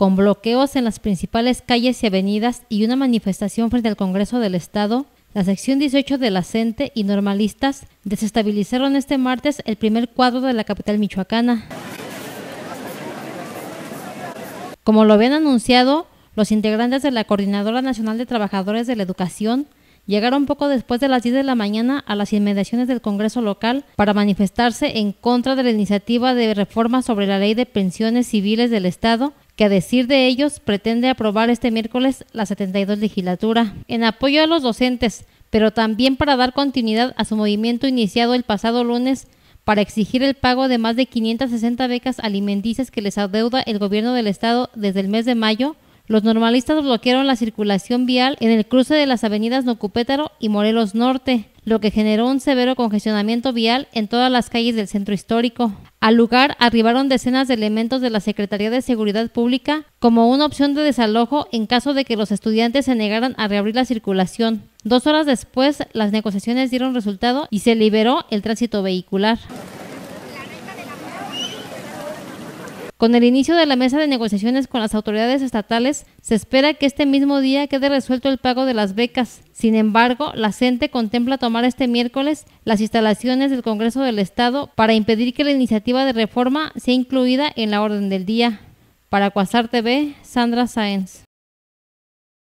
con bloqueos en las principales calles y avenidas y una manifestación frente al Congreso del Estado, la sección 18 de la CENTE y normalistas desestabilizaron este martes el primer cuadro de la capital michoacana. Como lo habían anunciado, los integrantes de la Coordinadora Nacional de Trabajadores de la Educación llegaron poco después de las 10 de la mañana a las inmediaciones del Congreso local para manifestarse en contra de la iniciativa de reforma sobre la ley de pensiones civiles del Estado que a decir de ellos pretende aprobar este miércoles la 72 legislatura en apoyo a los docentes, pero también para dar continuidad a su movimiento iniciado el pasado lunes para exigir el pago de más de 560 becas alimenticias que les adeuda el gobierno del estado desde el mes de mayo, los normalistas bloquearon la circulación vial en el cruce de las avenidas Nocupétaro y Morelos Norte lo que generó un severo congestionamiento vial en todas las calles del centro histórico. Al lugar arribaron decenas de elementos de la Secretaría de Seguridad Pública como una opción de desalojo en caso de que los estudiantes se negaran a reabrir la circulación. Dos horas después, las negociaciones dieron resultado y se liberó el tránsito vehicular. Con el inicio de la mesa de negociaciones con las autoridades estatales, se espera que este mismo día quede resuelto el pago de las becas. Sin embargo, la CENTE contempla tomar este miércoles las instalaciones del Congreso del Estado para impedir que la iniciativa de reforma sea incluida en la orden del día. Para Cuasar TV, Sandra Sáenz.